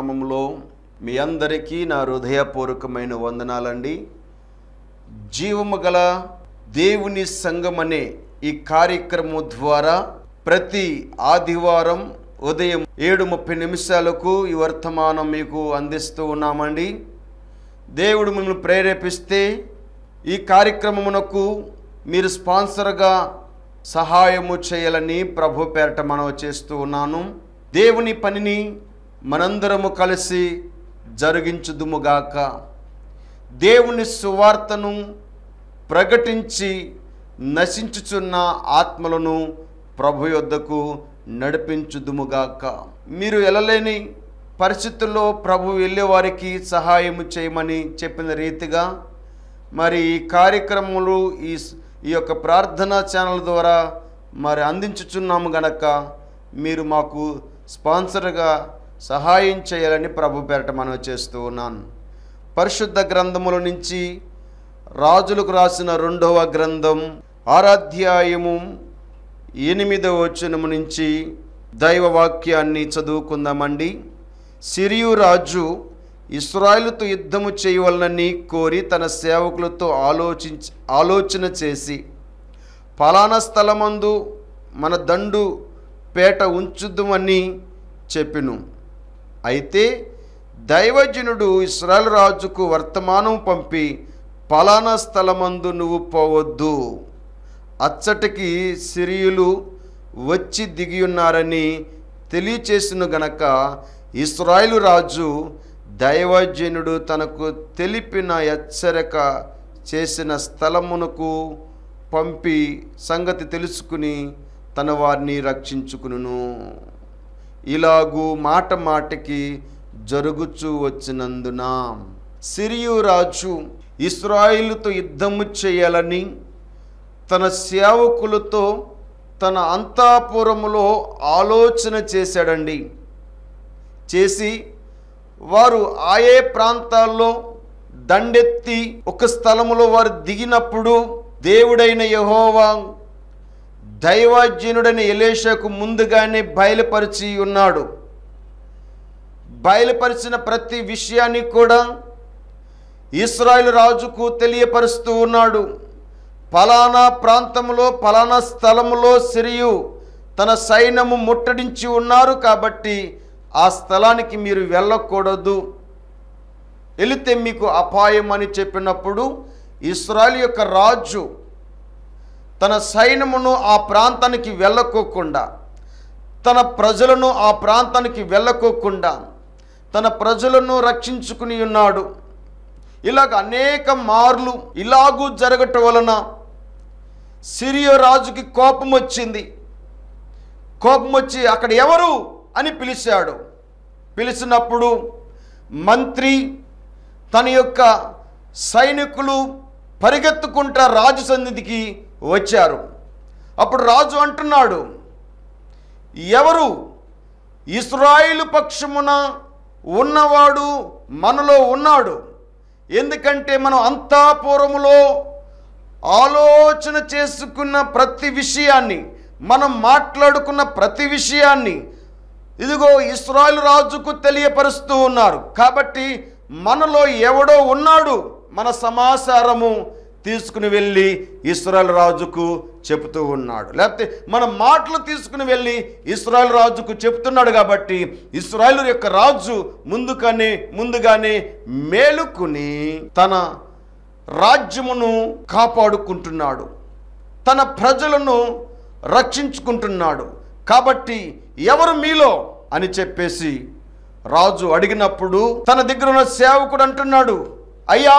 నామంలో మీ అందరికీ నా హృదయపూర్వకమైన వందనాలండి జీవము గల దేవుని సంగమనే అనే ఈ కార్యక్రమం ద్వారా ప్రతి ఆదివారం ఉదయం ఏడు ముప్పై నిమిషాలకు ఈ వర్తమానం మీకు అందిస్తూ ఉన్నామండి దేవుడు మిమ్మల్ని ప్రేరేపిస్తే ఈ కార్యక్రమమునకు మీరు స్పాన్సర్గా సహాయము చేయాలని ప్రభు పేరట మనవి చేస్తూ ఉన్నాను దేవుని పనిని మనందరము కలిసి జరిగించుదుముగాక దేవుని సువార్తను ప్రకటించి నశించుచున్న ఆత్మలను ప్రభు యొద్దకు నడిపించుదుముగాక మీరు వెళ్ళలేని పరిస్థితుల్లో ప్రభు వెళ్ళేవారికి సహాయం చేయమని చెప్పిన రీతిగా మరి ఈ కార్యక్రమాలు ఈ ఈ యొక్క ప్రార్థనా ఛానల్ ద్వారా మరి అందించుచున్నాము గనక మీరు మాకు స్పాన్సర్గా సహాయం చేయాలని ప్రభు పేరట మనం చేస్తూ ఉన్నాను పరిశుద్ధ గ్రంథముల నుంచి రాజులకు రాసిన రెండవ గ్రంథం ఆరాధ్యాయము ఎనిమిదవ వచనము నుంచి దైవవాక్యాన్ని చదువుకుందామండి సిరియు రాజు ఇస్రాయిల్తో యుద్ధము చేయవలనని కోరి తన సేవకులతో ఆలోచించ ఆలోచన చేసి ఫలానా స్థలమందు మన దండు పేట ఉంచుద్దుమని చెప్పిను అయితే దైవజనుడు ఇస్రాయల్ రాజుకు వర్తమానం పంపి పలానా స్థలమందు నువ్వు పోవద్దు అచ్చటికి సిరియులు వచ్చి దిగియున్నారని తెలియచేసిన గనక ఇస్రాయిలు రాజు దైవజనుడు తనకు తెలిపిన హెచ్చరిక చేసిన స్థలమునకు పంపి సంగతి తెలుసుకుని తన వారిని రక్షించుకును ఇలాగూ మాట మాటకి జరుగుచూ వచ్చినందున సిరియు రాజు ఇస్రాయిల్తో యుద్ధము చేయాలని తన సేవకులతో తన అంతాపురములో ఆలోచన చేశాడండి చేసి వారు ఆయే ప్రాంతాల్లో దండెత్తి ఒక స్థలములో వారు దిగినప్పుడు దేవుడైన యహోవా దైవజనుడని ఎలేషకు ముందుగానే బయలుపరిచి ఉన్నాడు బయలుపరిచిన ప్రతి విషయాన్ని కూడా ఇస్రాయేల్ రాజుకు తెలియపరుస్తూ ఉన్నాడు పలానా ప్రాంతంలో పలానా స్థలంలో సిరియు తన సైన్యము ముట్టడించి ఉన్నారు కాబట్టి ఆ స్థలానికి మీరు వెళ్ళకూడదు వెళితే మీకు అపాయం అని చెప్పినప్పుడు ఇస్రాయల్ యొక్క రాజు తన సైన్యమును ఆ ప్రాంతానికి వెళ్ళకోకుండా తన ప్రజలను ఆ ప్రాంతానికి వెళ్ళకోకుండా తన ప్రజలను రక్షించుకుని ఉన్నాడు ఇలాగ అనేక మార్లు ఇలాగూ జరగటం వలన సిరియో రాజుకి కోపం వచ్చింది కోపం వచ్చి అక్కడ ఎవరు అని పిలిచాడు పిలిచినప్పుడు మంత్రి తన యొక్క సైనికులు పరిగెత్తుకుంటా రాజు సన్నిధికి వచ్చారు అప్పుడు రాజు అంటున్నాడు ఎవరు ఇస్రాయిల్ పక్షమున ఉన్నవాడు మనలో ఉన్నాడు ఎందుకంటే మనం అంతాపురములో ఆలోచన చేసుకున్న ప్రతి విషయాన్ని మనం మాట్లాడుకున్న ప్రతి విషయాన్ని ఇదిగో ఇస్రాయిల్ రాజుకు తెలియపరుస్తూ ఉన్నారు కాబట్టి మనలో ఎవడో ఉన్నాడు మన సమాచారము తీసుకుని వెళ్ళి ఇస్రాయల్ రాజుకు చెబుతూ ఉన్నాడు లేకపోతే మన మాటలు తీసుకుని వెళ్ళి ఇస్రాయల్ రాజుకు చెప్తున్నాడు కాబట్టి ఇస్రాయల్ యొక్క రాజు ముందుగానే ముందుగానే మేలుకుని తన రాజ్యమును కాపాడుకుంటున్నాడు తన ప్రజలను రక్షించుకుంటున్నాడు కాబట్టి ఎవరు మీలో అని చెప్పేసి రాజు అడిగినప్పుడు తన దగ్గర ఉన్న సేవకుడు అంటున్నాడు అయ్యా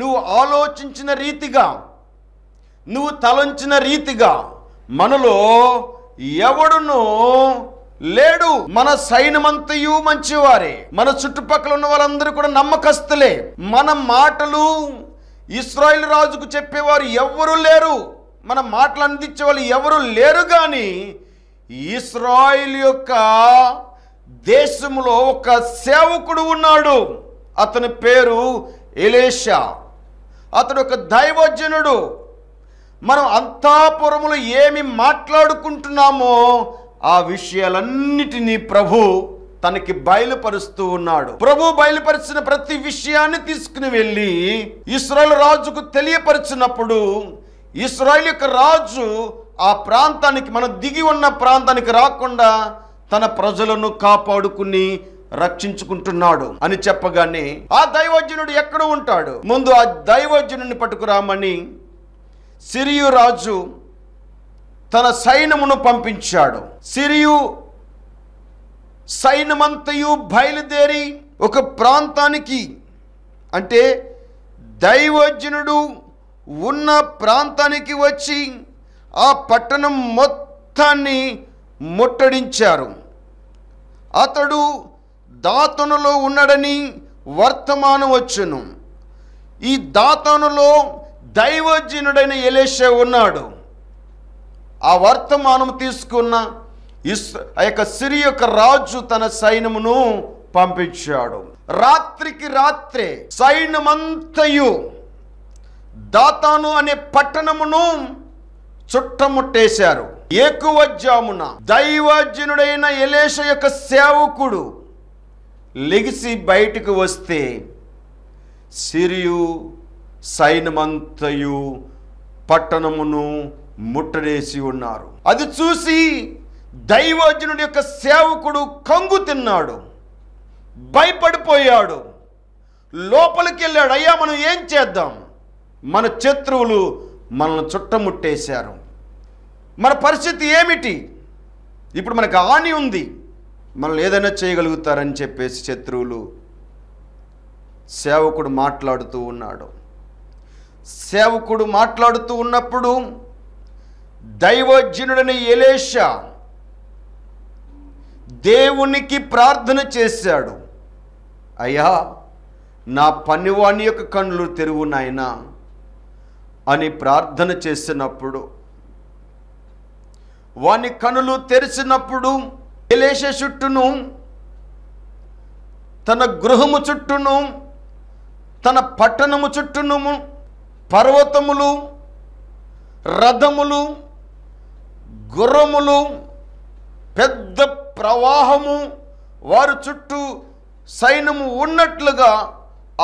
నువ్వు ఆలోచించిన రీతిగా నువ్వు తలంచిన రీతిగా మనలో ఎవడును లేడు మన సైన్యమంతయు మంచివారే మన చుట్టుపక్కల ఉన్న వాళ్ళందరూ కూడా నమ్మకస్తులే మన మాటలు ఇస్రాయిల్ రాజుకు చెప్పేవారు ఎవరు లేరు మన మాటలు అందించే వాళ్ళు ఎవరు లేరు కానీ ఇస్రాయిల్ యొక్క దేశంలో ఒక సేవకుడు ఉన్నాడు అతని పేరు ఎలేషా అతడు ఒక దైవజనుడు మనం అంతాపురములు ఏమి మాట్లాడుకుంటున్నామో ఆ విషయాలన్నిటినీ ప్రభు తనకి బయలుపరుస్తూ ఉన్నాడు ప్రభు బయలుపరిచిన ప్రతి విషయాన్ని తీసుకుని వెళ్ళి ఇస్రాయల్ రాజుకు తెలియపరిచినప్పుడు ఇస్రాయల్ యొక్క రాజు ఆ ప్రాంతానికి మనం దిగి ఉన్న ప్రాంతానికి రాకుండా తన ప్రజలను కాపాడుకుని రక్షించుకుంటున్నాడు అని చెప్పగానే ఆ దైవజ్ఞనుడు ఎక్కడ ఉంటాడు ముందు ఆ దైవజ్ఞుని పట్టుకురామని సిరియు రాజు తన సైన్యమును పంపించాడు సిరియు సైన్యమంతయు బయలుదేరి ఒక ప్రాంతానికి అంటే దైవజ్ఞనుడు ఉన్న ప్రాంతానికి వచ్చి ఆ పట్టణం మొత్తాన్ని ముట్టడించారు అతడు దాతనులో ఉన్నాడని వర్తమానం వచ్చును ఈ దాతనులో దైవజనుడైన ఎలేష ఉన్నాడు ఆ వర్తమానం తీసుకున్న ఇస్ ఆ యొక్క సిరి యొక్క రాజు తన సైన్యమును పంపించాడు రాత్రికి రాత్రే సైన్యమంతయు దాతాను అనే పట్టణమును చుట్టముట్టేశారు ఏకువజామున దైవజనుడైన ఎలేష యొక్క సేవకుడు లెగిసి బయటకు వస్తే సిరియు సైన్యమంతయు పట్టణమును ముట్టడేసి ఉన్నారు అది చూసి దైవజనుడి యొక్క సేవకుడు కంగు తిన్నాడు భయపడిపోయాడు లోపలికి వెళ్ళాడు అయ్యా మనం ఏం చేద్దాం మన శత్రువులు మనల్ని చుట్టముట్టేశారు మన పరిస్థితి ఏమిటి ఇప్పుడు మనకు హాని ఉంది మనల్ని ఏదైనా చేయగలుగుతారని చెప్పేసి శత్రువులు సేవకుడు మాట్లాడుతూ ఉన్నాడు సేవకుడు మాట్లాడుతూ ఉన్నప్పుడు దైవజనుడని ఎలేష దేవునికి ప్రార్థన చేశాడు అయ్యా నా పనివాణి యొక్క కండ్లు తెరువు నాయన అని ప్రార్థన చేసినప్పుడు వాని కనులు తెరిచినప్పుడు ఏలేష చుట్టూను తన గృహము చుట్టూను తన పట్టణము చుట్టూను పర్వతములు రథములు గుర్రములు పెద్ద ప్రవాహము వారు చుట్టూ సైన్యము ఉన్నట్లుగా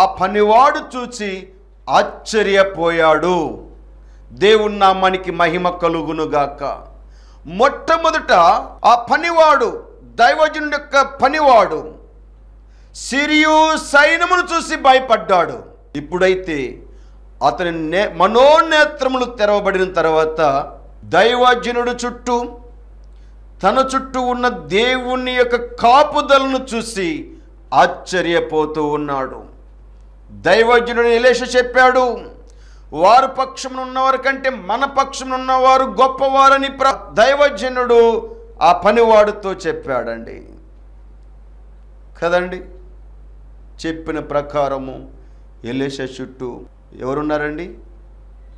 ఆ పనివాడు చూచి ఆశ్చర్యపోయాడు దేవుణ్ణామానికి మహిమ కలుగునుగాక మొట్టమొదట ఆ పనివాడు దైవజను యొక్క పనివాడు సిరియు సైన్యమును చూసి భయపడ్డాడు ఇప్పుడైతే అతని నే మనోనేత్రములు తెరవబడిన తర్వాత దైవజనుడు చుట్టూ తన చుట్టూ ఉన్న దేవుని యొక్క కాపుదలను చూసి ఆశ్చర్యపోతూ ఉన్నాడు దైవజనుడు నిలేష చెప్పాడు వారు పక్షమున ఉన్నవారు కంటే మన పక్షమున ఉన్నవారు గొప్పవారని ప్ర దైవజనుడు ఆ పనివాడితో చెప్పాడండి కదండి చెప్పిన ప్రకారము ఎలేష చుట్టూ ఎవరున్నారండి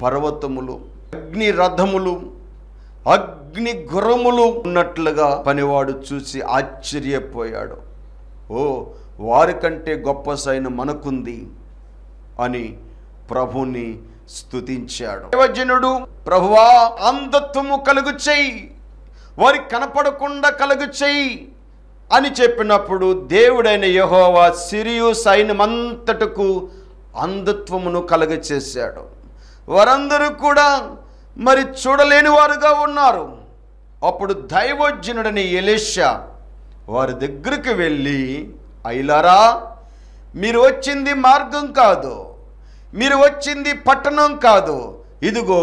పర్వతములు అగ్ని రథములు అగ్ని గురములు ఉన్నట్లుగా పనివాడు చూసి ఆశ్చర్యపోయాడు ఓ వారికంటే గొప్ప సైన్యం మనకుంది అని ప్రభుని స్థుతించాడు దేవజనుడు ప్రభువా అంధత్వము కలుగు చెయ్యి వారి కనపడకుండా కలుగు చెయ్యి అని చెప్పినప్పుడు దేవుడైన యహోవా సిరియు సైన్యమంతటకు అంధత్వమును కలుగు చేశాడు వారందరూ కూడా మరి చూడలేని వారుగా ఉన్నారు అప్పుడు దైవోజ్జనుడని ఎలేష వారి దగ్గరికి వెళ్ళి అయిలారా మీరు వచ్చింది మార్గం కాదు మీరు వచ్చింది పట్టణం కాదు ఇదిగో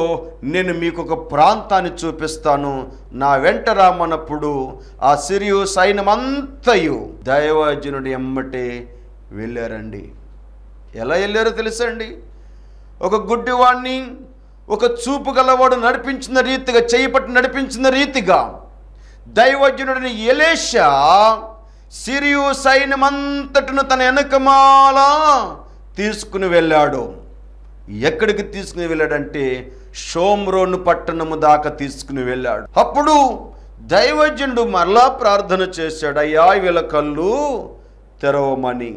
నేను మీకు ఒక ప్రాంతాన్ని చూపిస్తాను నా వెంట రామన్నప్పుడు ఆ సిరియు సైన్యమంతయు దైవజనుడి ఎమ్మటే వెళ్ళారండి ఎలా వెళ్ళారో తెలుసండి ఒక గుడ్డివాణ్ణి ఒక చూపు గలవాడు నడిపించిన రీతిగా చేయిపట్టి నడిపించిన రీతిగా దైవజ్ఞుడిని ఎలేష సిరియు సైన్యమంతటను తన వెనకమాలా తీసుకుని వెళ్ళాడు ఎక్కడికి తీసుకుని వెళ్ళాడంటే షోమ్రోను పట్టణము దాకా తీసుకుని వెళ్ళాడు అప్పుడు దైవజనుడు మరలా ప్రార్థన చేశాడు అయ్యా వీళ్ళ కళ్ళు తెరవమని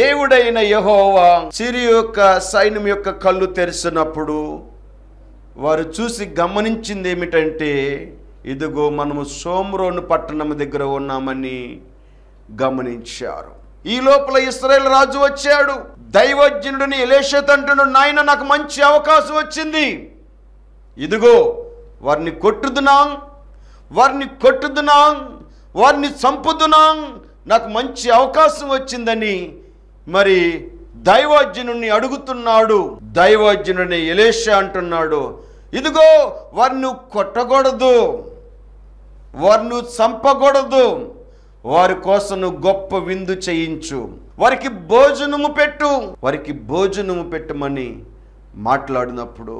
దేవుడైన యహోవా సిరి యొక్క సైన్యం యొక్క కళ్ళు తెరిచినప్పుడు వారు చూసి గమనించింది ఏమిటంటే ఇదిగో మనము సోమ్రోను పట్టణం దగ్గర ఉన్నామని గమనించారు ఈ లోపల ఇస్రాయేల్ రాజు వచ్చాడు దైవజ్ఞుడిని ఎలేషత్ అంటున్నాడు నాయన నాకు మంచి అవకాశం వచ్చింది ఇదిగో వారిని కొట్టుదునాం వారిని కొట్టుదునాం వారిని చంపుదునాం నాకు మంచి అవకాశం వచ్చిందని మరి దైవజ్ఞుని అడుగుతున్నాడు దైవజ్ఞుని ఎలేష అంటున్నాడు ఇదిగో వారిని కొట్టకూడదు వారిని చంపకూడదు వారి కోసం గొప్ప విందు చేయించు వారికి భోజనము పెట్టు వారికి భోజనము పెట్టమని మాట్లాడినప్పుడు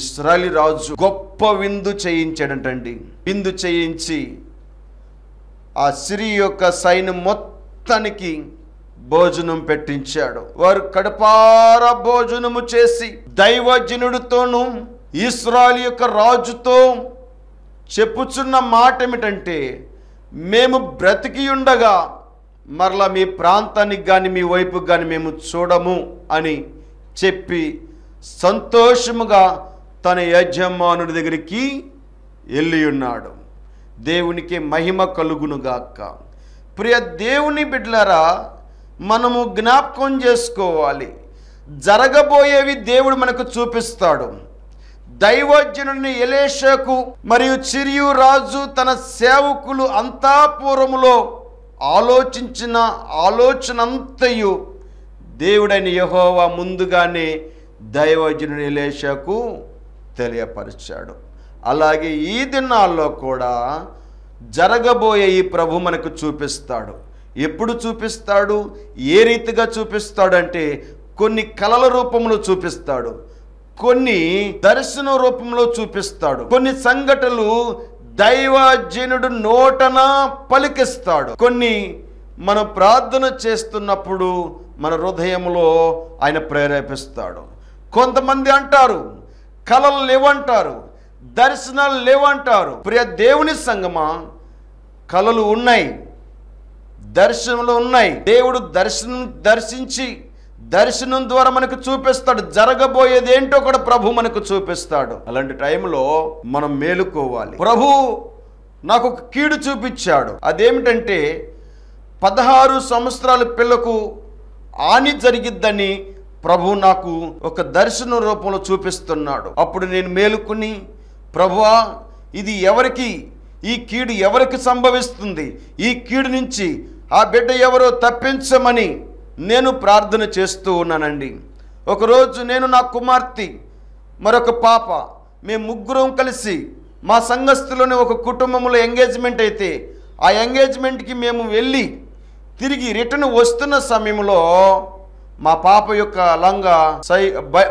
ఇస్రాయలి రాజు గొప్ప విందు చేయించాడంటండి విందు చేయించి ఆ సిరి యొక్క సైన్యం మొత్తానికి భోజనం పెట్టించాడు వారు కడపార భోజనము చేసి దైవజనుడితోనూ ఇస్రాయల్ యొక్క రాజుతో చెప్పుచున్న మాట ఏమిటంటే మేము బ్రతికి ఉండగా మరలా మీ ప్రాంతానికి కానీ మీ వైపుకి కానీ మేము చూడము అని చెప్పి సంతోషముగా తన యజమానుడి దగ్గరికి వెళ్ళి ఉన్నాడు దేవునికి మహిమ కలుగునుగాక ప్రియ దేవుని బిడ్లరా మనము జ్ఞాపకం చేసుకోవాలి జరగబోయేవి దేవుడు మనకు చూపిస్తాడు దైవజనుని ఎలేషకు మరియు చిరియు రాజు తన సేవకులు అంతా పూర్వములో ఆలోచించిన ఆలోచనంతయు దేవుడైన యహోవా ముందుగానే దైవజనుని లేషకు తెలియపరిచాడు అలాగే ఈ దినాల్లో కూడా జరగబోయే ఈ ప్రభు మనకు చూపిస్తాడు ఎప్పుడు చూపిస్తాడు ఏ రీతిగా చూపిస్తాడంటే కొన్ని కళల రూపంలో చూపిస్తాడు కొన్ని దర్శన రూపంలో చూపిస్తాడు కొన్ని సంఘటనలు దైవజనుడు నోటన పలికిస్తాడు కొన్ని మనం ప్రార్థన చేస్తున్నప్పుడు మన హృదయంలో ఆయన ప్రేరేపిస్తాడు కొంతమంది అంటారు కళలు లేవంటారు దర్శనాలు లేవంటారు ప్రియ దేవుని సంగమా కళలు ఉన్నాయి దర్శనములు ఉన్నాయి దేవుడు దర్శనం దర్శించి దర్శనం ద్వారా మనకు చూపిస్తాడు జరగబోయేది ఏంటో కూడా ప్రభు మనకు చూపిస్తాడు అలాంటి టైంలో మనం మేలుకోవాలి ప్రభు నాకు ఒక కీడు చూపించాడు అదేమిటంటే పదహారు సంవత్సరాల పిల్లకు హాని జరిగిద్దని ప్రభు నాకు ఒక దర్శన రూపంలో చూపిస్తున్నాడు అప్పుడు నేను మేలుకుని ప్రభువా ఇది ఎవరికి ఈ కీడు ఎవరికి సంభవిస్తుంది ఈ కీడు నుంచి ఆ బిడ్డ ఎవరో తప్పించమని నేను ప్రార్థన చేస్తూ ఉన్నానండి ఒకరోజు నేను నా కుమార్తె మరొక పాప మేము ముగ్గురం కలిసి మా సంఘస్థులోనే ఒక కుటుంబంలో ఎంగేజ్మెంట్ అయితే ఆ ఎంగేజ్మెంట్కి మేము వెళ్ళి తిరిగి రిటర్న్ వస్తున్న సమయంలో మా పాప యొక్క లంగా సై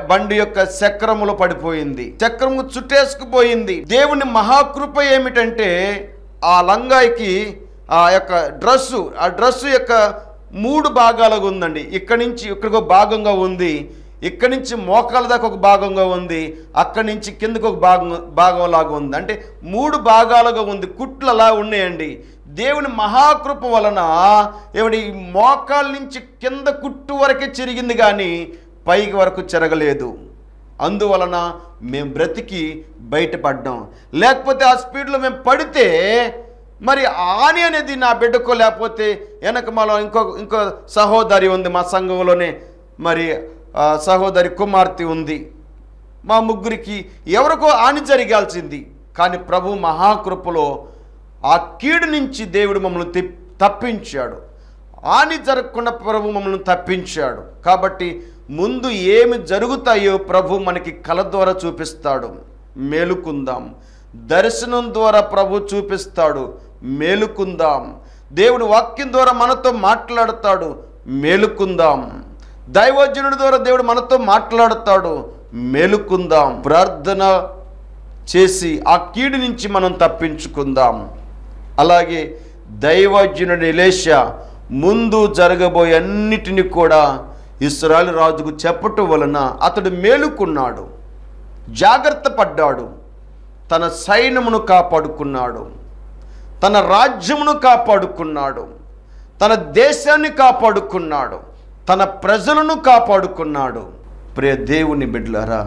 బండి యొక్క చక్రములో పడిపోయింది చక్రము చుట్టేసుకుపోయింది దేవుని మహాకృప ఏమిటంటే ఆ లంగాయికి ఆ యొక్క డ్రస్సు ఆ డ్రస్సు యొక్క మూడు భాగాలుగా ఉందండి ఇక్కడి నుంచి ఇక్కడికి ఒక భాగంగా ఉంది ఇక్కడి నుంచి మోకాల దాకా ఒక భాగంగా ఉంది అక్కడి నుంచి కిందకు ఒక భాగం భాగంలాగా ఉంది అంటే మూడు భాగాలుగా ఉంది కుట్లు అలా ఉన్నాయండి దేవుని మహాకృప వలన ఏమిటి మోకాల నుంచి కింద కుట్టు వరకే చిరిగింది కానీ పైకి వరకు చెరగలేదు అందువలన మేము బ్రతికి బయటపడ్డాం లేకపోతే ఆ స్పీడ్లో మేము పడితే మరి ఆని అనేది నా బిడ్డకు లేకపోతే వెనక మాలో ఇంకో ఇంకో సహోదరి ఉంది మా సంఘంలోనే మరి సహోదరి కుమార్తె ఉంది మా ముగ్గురికి ఎవరికో ఆని జరిగాల్సింది కానీ ప్రభు మహాకృపలో ఆ కీడు నుంచి దేవుడు మమ్మల్ని తప్పించాడు ఆని జరగకుండా ప్రభు మమ్మల్ని తప్పించాడు కాబట్టి ముందు ఏమి జరుగుతాయో ప్రభు మనకి కళ ద్వారా చూపిస్తాడు మేలుకుందాం దర్శనం ద్వారా ప్రభు చూపిస్తాడు మేలుకుందాం దేవుడు వాక్యం ద్వారా మనతో మాట్లాడతాడు మేలుకుందాం దైవజనుడి ద్వారా దేవుడు మనతో మాట్లాడతాడు మేలుకుందాం ప్రార్థన చేసి ఆ కీడు నుంచి మనం తప్పించుకుందాం అలాగే దైవజనుడి లేష ముందు జరగబోయే అన్నిటిని కూడా ఇస్రాయల్ రాజుకు చెప్పటం వలన అతడు మేలుకున్నాడు జాగ్రత్త పడ్డాడు తన సైన్యమును కాపాడుకున్నాడు తన రాజ్యమును కాపాడుకున్నాడు తన దేశాన్ని కాపాడుకున్నాడు తన ప్రజలను కాపాడుకున్నాడు ప్రియ దేవుని బిడ్లరా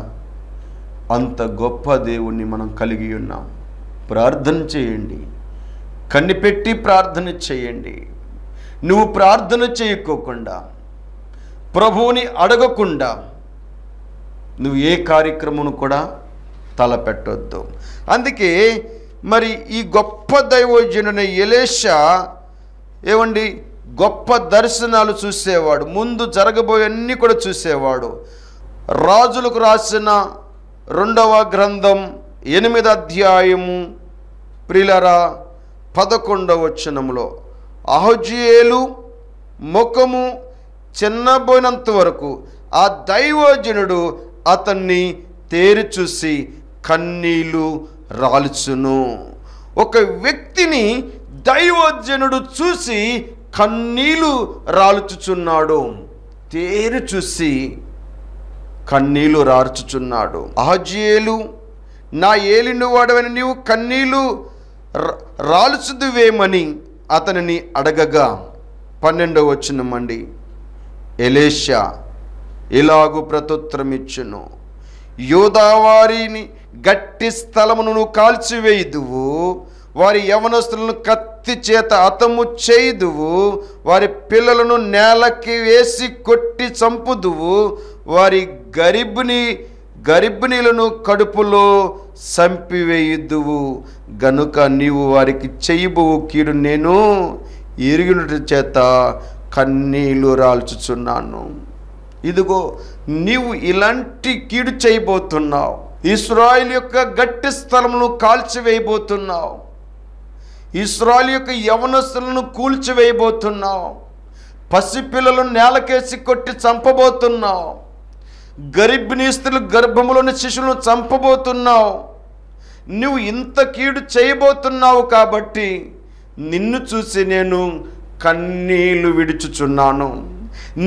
అంత గొప్ప దేవుణ్ణి మనం కలిగి ఉన్నాం ప్రార్థన చేయండి కన్నిపెట్టి ప్రార్థన చేయండి నువ్వు ప్రార్థన చేయకోకుండా ప్రభువుని అడగకుండా నువ్వు ఏ కార్యక్రమం కూడా తలపెట్టొద్దు అందుకే మరి ఈ గొప్ప దైవజనుని ఎలేష ఏమండి గొప్ప దర్శనాలు చూసేవాడు ముందు జరగబోయన్నీ కూడా చూసేవాడు రాజులకు రాసిన రెండవ గ్రంథం ఎనిమిది అధ్యాయము ప్రిలరా పదకొండవ వచనంలో అహజుయేలు ముఖము చిన్నబోయినంత వరకు ఆ దైవజనుడు అతన్ని తేరి చూసి కన్నీళ్ళు రాల్చును ఒక వ్యక్తిని దైవజనుడు చూసి కన్నీలు రాలుచుచున్నాడు తేరు చూసి కన్నీలు రార్చుచున్నాడు అహజేలు నా ఏలిన వాడవని నీవు కన్నీలు రాల్చుదువేమని అతనిని అడగగా పన్నెండవ వచ్చినమండి ఎలేషా ఇలాగు ఇచ్చును యోధావారిని గట్టి స్థలమును కాల్చివేయుదువు వారి యవనస్తులను కత్తి చేత అతము చేయుదువు వారి పిల్లలను నేలకి వేసి కొట్టి చంపుదువు వారి గరిబుని గరిబిణీలను కడుపులో చంపివేయుదువు గనుక నీవు వారికి చేయబో కీడు నేను ఇరిగిన చేత కన్నీళ్ళు రాల్చుచున్నాను ఇదిగో నీవు ఇలాంటి కీడు చేయబోతున్నావు ఇస్రాయిల్ యొక్క గట్టి స్థలమును కాల్చివేయబోతున్నావు ఇస్రాయిల్ యొక్క యవనస్తులను కూల్చివేయబోతున్నావు పసిపిల్లలు నేలకేసి కొట్టి చంపబోతున్నావు గరిబిణీ స్త్రీలు గర్భములోని శిశువులను చంపబోతున్నావు నువ్వు ఇంత కీడు చేయబోతున్నావు కాబట్టి నిన్ను చూసి నేను కన్నీళ్లు విడుచుచున్నాను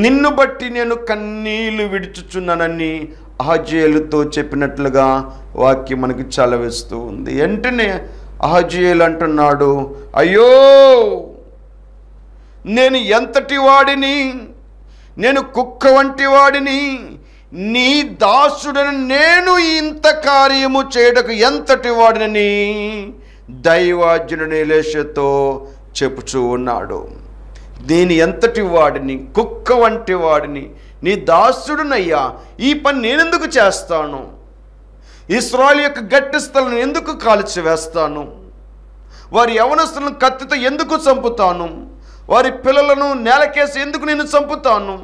నిన్ను బట్టి నేను కన్నీళ్లు విడుచుచున్నానని అహజేలుతో చెప్పినట్లుగా వాక్యం మనకి చలవిస్తూ ఉంది వెంటనే అహజేలు అంటున్నాడు అయ్యో నేను ఎంతటి వాడిని నేను కుక్క వంటి వాడిని నీ దాసుడని నేను ఇంత కార్యము చేయడకు ఎంతటి వాడినని దైవార్జునుని లేషతో చెప్పుచూ ఉన్నాడు దేని ఎంతటి వాడిని కుక్క వంటి వాడిని నీ దాసుడునయ్యా ఈ పని నేనెందుకు చేస్తాను ఇస్రాయల్ యొక్క గట్టి స్థలను ఎందుకు కాల్చివేస్తాను వారి యవనస్తులను కత్తితో ఎందుకు చంపుతాను వారి పిల్లలను నేలకేసి ఎందుకు నేను చంపుతాను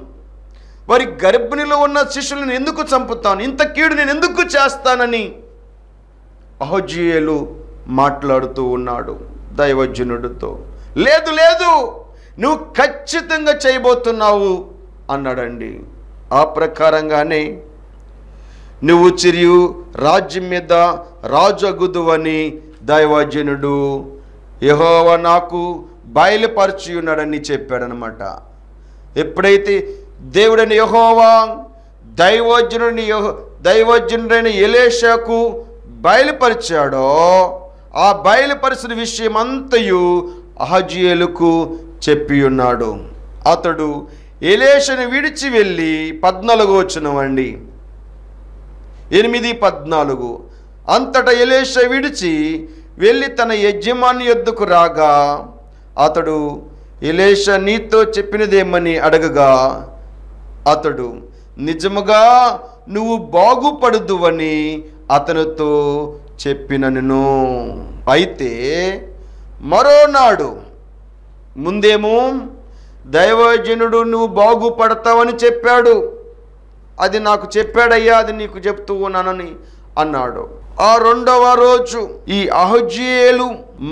వారి గర్భిణిలో ఉన్న శిష్యులను ఎందుకు చంపుతాను ఇంత కీడు నేను ఎందుకు చేస్తానని అహోజియలు మాట్లాడుతూ ఉన్నాడు దైవజనుడితో లేదు లేదు నువ్వు ఖచ్చితంగా చేయబోతున్నావు అన్నాడండి ఆ ప్రకారంగానే నువ్వు చిరియు రాజ్యం మీద అని దైవజనుడు యహోవ నాకు బయలుపరచియున్నాడని చెప్పాడనమాట ఎప్పుడైతే దేవుడని యహోవా దైవజనుడిని యహో దైవజనుడైన ఎలేషాకు బయలుపరిచాడో ఆ బయలుపరిచిన విషయం అంతయు అహజియలకు చెప్పియున్నాడు అతడు ఎలేషను విడిచి వెళ్ళి పద్నాలుగు వచ్చినవండి ఎనిమిది పద్నాలుగు అంతటా ఎలేష విడిచి వెళ్ళి తన యజమాని యొద్దకు రాగా అతడు ఎలేష నీతో చెప్పినదేమని అడగగా అతడు నిజముగా నువ్వు అని అతనితో చెప్పినను అయితే మరోనాడు ముందేమో దైవజనుడు నువ్వు బాగుపడతావని చెప్పాడు అది నాకు చెప్పాడయ్యా అది నీకు చెప్తూ ఉన్నానని అన్నాడు ఆ రెండవ రోజు ఈ అహజేలు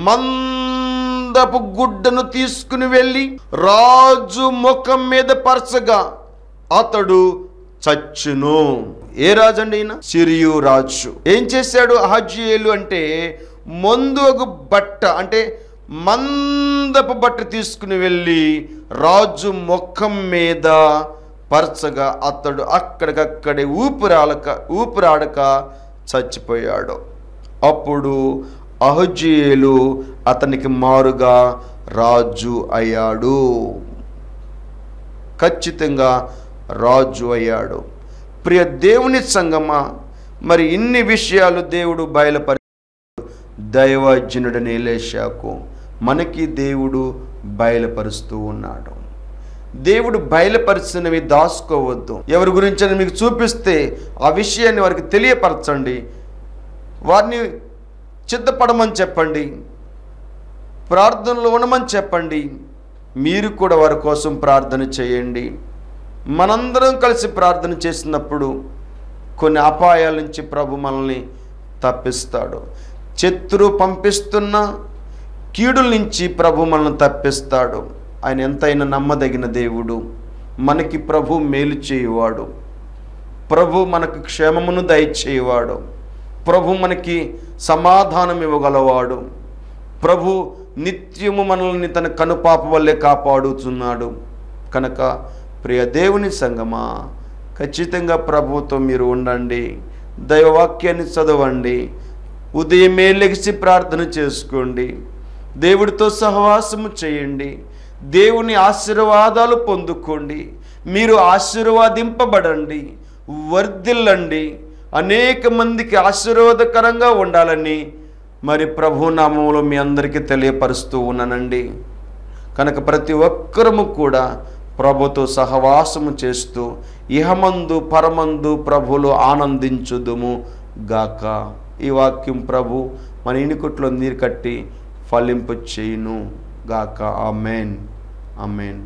మందపు గుడ్డను తీసుకుని వెళ్ళి రాజు ముఖం మీద పరచగా అతడు చచ్చును ఏ రాజు అండి ఈయన సిరియు రాజు ఏం చేశాడు అహజేలు అంటే మందుగు బట్ట అంటే మందపు బట్ట తీసుకుని వెళ్ళి రాజు ముఖం మీద పరచగా అతడు అక్కడికక్కడే ఊపిరాలక ఊపిరాడక చచ్చిపోయాడు అప్పుడు అహజీయులు అతనికి మారుగా రాజు అయ్యాడు ఖచ్చితంగా రాజు అయ్యాడు ప్రియ దేవుని సంగమా మరి ఇన్ని విషయాలు దేవుడు బయలుపరి దైవజనుడని ఏలేషాకు మనకి దేవుడు బయలుపరుస్తూ ఉన్నాడు దేవుడు బయలుపరిచినవి దాచుకోవద్దు ఎవరి గురించి మీకు చూపిస్తే ఆ విషయాన్ని వారికి తెలియపరచండి వారిని చిత్తపడమని చెప్పండి ప్రార్థనలో ఉండమని చెప్పండి మీరు కూడా వారి కోసం ప్రార్థన చేయండి మనందరం కలిసి ప్రార్థన చేసినప్పుడు కొన్ని అపాయాల నుంచి ప్రభు మనల్ని తప్పిస్తాడు శత్రు పంపిస్తున్న కీడుల నుంచి ప్రభు మనల్ని తప్పిస్తాడు ఆయన ఎంతైనా నమ్మదగిన దేవుడు మనకి ప్రభు మేలు చేయువాడు ప్రభు మనకు క్షేమమును దయచేయవాడు ప్రభు మనకి సమాధానం ఇవ్వగలవాడు ప్రభు నిత్యము మనల్ని తన కనుపాప వల్లే కాపాడుతున్నాడు కనుక ప్రియ దేవుని సంగమా ఖచ్చితంగా ప్రభుత్వం మీరు ఉండండి దైవవాక్యాన్ని చదవండి ఉదయమే లెగిసి ప్రార్థన చేసుకోండి దేవుడితో సహవాసము చేయండి దేవుని ఆశీర్వాదాలు పొందుకోండి మీరు ఆశీర్వాదింపబడండి వర్ధిల్లండి అనేక మందికి ఆశీర్వాదకరంగా ఉండాలని మరి ప్రభునామంలో మీ అందరికీ తెలియపరుస్తూ ఉన్నానండి కనుక ప్రతి ఒక్కరము కూడా ప్రభుతో సహవాసము చేస్తూ ఇహమందు పరమందు ప్రభులు ఆనందించుదుము గాక ఈ వాక్యం ప్రభు మన ఇనుకుట్లో నీరు కట్టి ఫలింపు చేయును గాక ఆ మెయిన్ ఆ మెయిన్